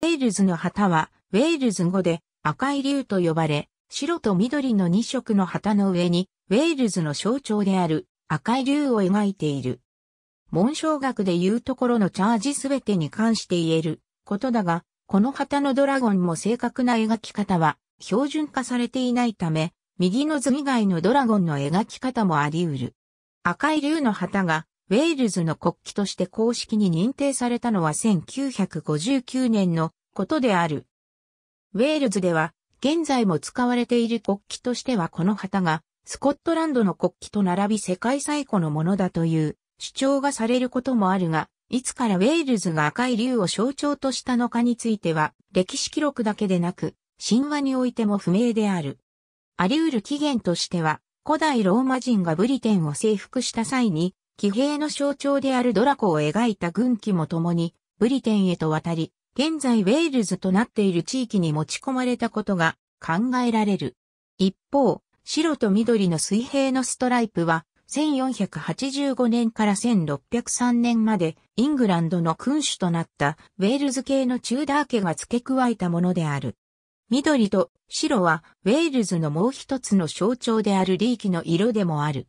ウェールズの旗は、ウェールズ語で赤い竜と呼ばれ、白と緑の2色の旗の上に、ウェールズの象徴である赤い竜を描いている。紋章学でいうところのチャージすべてに関して言えることだが、この旗のドラゴンも正確な描き方は標準化されていないため、右の図以外のドラゴンの描き方もあり得る。赤い竜の旗がウェールズの国旗として公式に認定されたのは1959年のことである。ウェールズでは現在も使われている国旗としてはこの旗がスコットランドの国旗と並び世界最古のものだという主張がされることもあるが、いつからウェールズが赤い竜を象徴としたのかについては歴史記録だけでなく神話においても不明である。あり得る起源としては古代ローマ人がブリテンを征服した際に騎兵の象徴であるドラコを描いた軍旗も共に、ブリテンへと渡り、現在ウェールズとなっている地域に持ち込まれたことが考えられる。一方、白と緑の水平のストライプは、1485年から1603年までイングランドの君主となったウェールズ系のチューダー家が付け加えたものである。緑と白はウェールズのもう一つの象徴であるリーキの色でもある。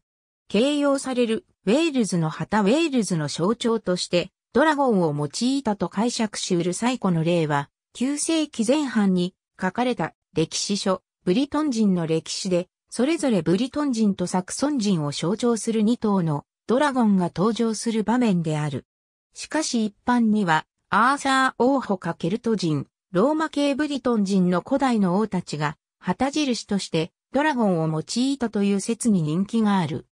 形容されるウェールズの旗ウェールズの象徴としてドラゴンを用いたと解釈しうる最古の例は9世紀前半に書かれた歴史書ブリトン人の歴史でそれぞれブリトン人とサクソン人を象徴する2頭のドラゴンが登場する場面である。しかし一般にはアーサー王ほかケルト人、ローマ系ブリトン人の古代の王たちが旗印としてドラゴンを用いたという説に人気がある。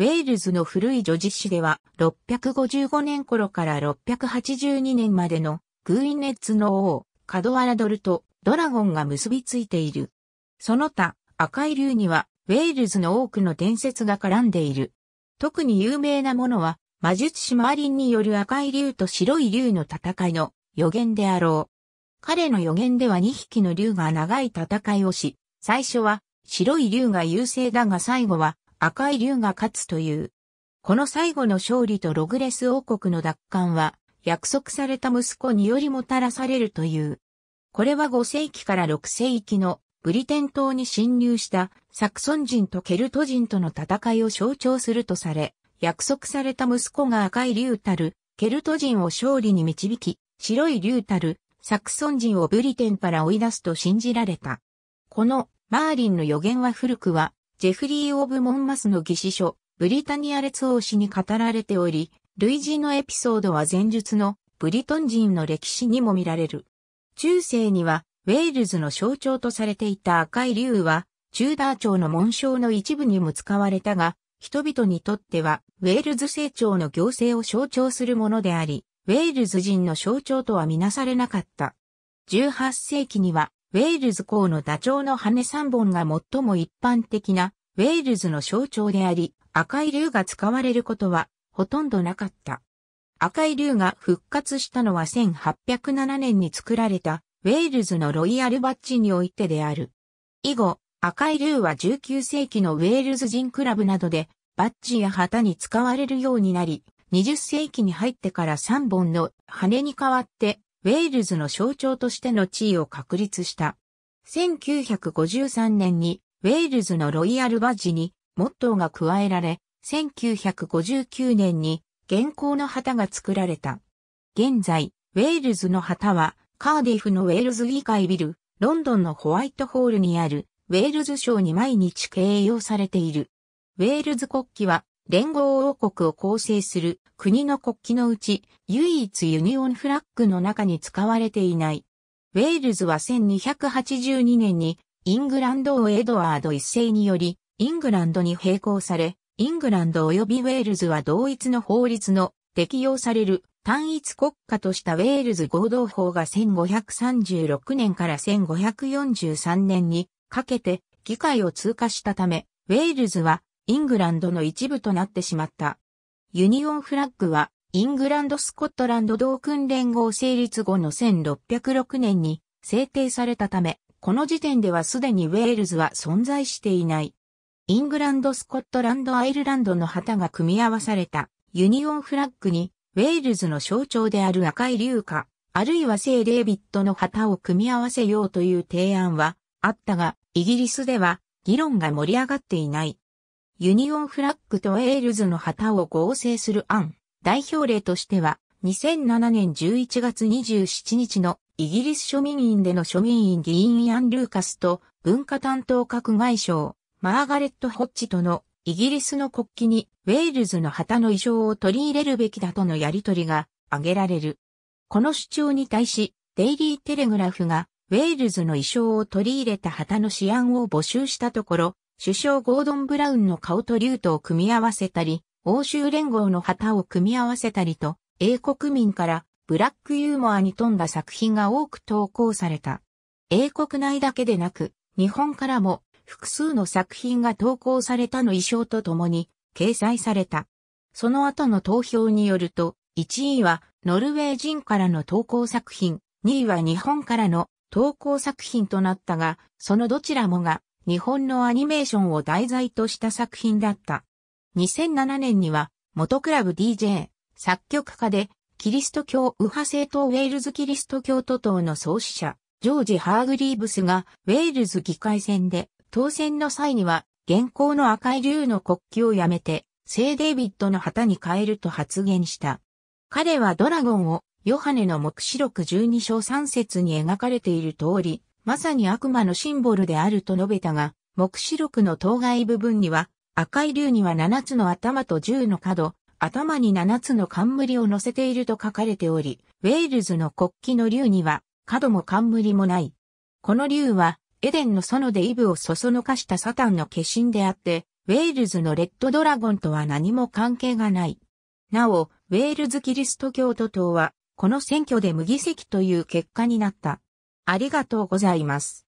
ウェールズの古い叙事詩では、655年頃から682年までの、グイネッツの王、カドアラドルとドラゴンが結びついている。その他、赤い竜には、ウェールズの多くの伝説が絡んでいる。特に有名なものは、魔術師マーリンによる赤い竜と白い竜の戦いの予言であろう。彼の予言では2匹の竜が長い戦いをし、最初は白い竜が優勢だが最後は赤い竜が勝つという。この最後の勝利とログレス王国の奪還は、約束された息子によりもたらされるという。これは5世紀から6世紀のブリテン島に侵入したサクソン人とケルト人との戦いを象徴するとされ、約束された息子が赤い竜たるケルト人を勝利に導き、白い竜たるサクソン人をブリテンから追い出すと信じられた。このマーリンの予言は古くはジェフリー・オブ・モンマスの義師書、ブリタニア列王氏に語られており、類似のエピソードは前述のブリトン人の歴史にも見られる。中世には、ウェールズの象徴とされていた赤い竜は、チューダー朝の紋章の一部にも使われたが、人々にとっては、ウェールズ成長の行政を象徴するものであり、ウェールズ人の象徴とはみなされなかった。18世紀には、ウェールズ公のダチョウの羽3本が最も一般的なウェールズの象徴であり、赤い竜が使われることはほとんどなかった。赤い竜が復活したのは1807年に作られたウェールズのロイヤルバッジにおいてである。以後、赤い竜は19世紀のウェールズ人クラブなどでバッジや旗に使われるようになり、20世紀に入ってから3本の羽に代わってウェールズの象徴としての地位を確立した。1953年にウェールズのロイヤルバッジにモットーが加えられ、1959年に現行の旗が作られた。現在、ウェールズの旗はカーディフのウェールズ議会ビル、ロンドンのホワイトホールにあるウェールズ省に毎日掲揚されている。ウェールズ国旗は連合王国を構成する国の国旗のうち唯一ユニオンフラッグの中に使われていない。ウェールズは1282年にイングランド王エドワード一世によりイングランドに並行され、イングランド及びウェールズは同一の法律の適用される単一国家としたウェールズ合同法が1536年から1543年にかけて議会を通過したため、ウェールズはイングランドの一部となってしまった。ユニオンフラッグは、イングランド・スコットランド同訓連合成立後の1606年に制定されたため、この時点ではすでにウェールズは存在していない。イングランド・スコットランド・アイルランドの旗が組み合わされたユニオンフラッグに、ウェールズの象徴である赤い竜花、あるいは聖レービットの旗を組み合わせようという提案はあったが、イギリスでは議論が盛り上がっていない。ユニオンフラッグとエールズの旗を合成する案、代表例としては、2007年11月27日のイギリス庶民院での庶民院議員アン・ルーカスと文化担当閣外相、マーガレット・ホッチとのイギリスの国旗にウェールズの旗の衣装を取り入れるべきだとのやりとりが挙げられる。この主張に対し、デイリー・テレグラフがウェールズの衣装を取り入れた旗の試案を募集したところ、首相ゴードン・ブラウンの顔と竜とを組み合わせたり、欧州連合の旗を組み合わせたりと、英国民からブラックユーモアに富んだ作品が多く投稿された。英国内だけでなく、日本からも複数の作品が投稿されたの衣装とともに掲載された。その後の投票によると、1位はノルウェー人からの投稿作品、2位は日本からの投稿作品となったが、そのどちらもが日本のアニメーションを題材とした作品だった。2007年には、元クラブ DJ、作曲家で、キリスト教右派政党ウェールズキリスト教徒党の創始者、ジョージ・ハーグリーブスが、ウェールズ議会選で、当選の際には、現行の赤い竜の国旗をやめて、聖デイビッドの旗に変えると発言した。彼はドラゴンを、ヨハネの目視録12章3節に描かれている通り、まさに悪魔のシンボルであると述べたが、目視録の当該部分には、赤い竜には7つの頭と10の角、頭に7つの冠を乗せていると書かれており、ウェールズの国旗の竜には、角も冠もない。この竜は、エデンの園でイブをそそのかしたサタンの化身であって、ウェールズのレッドドラゴンとは何も関係がない。なお、ウェールズキリスト教徒党は、この選挙で無議席という結果になった。ありがとうございます。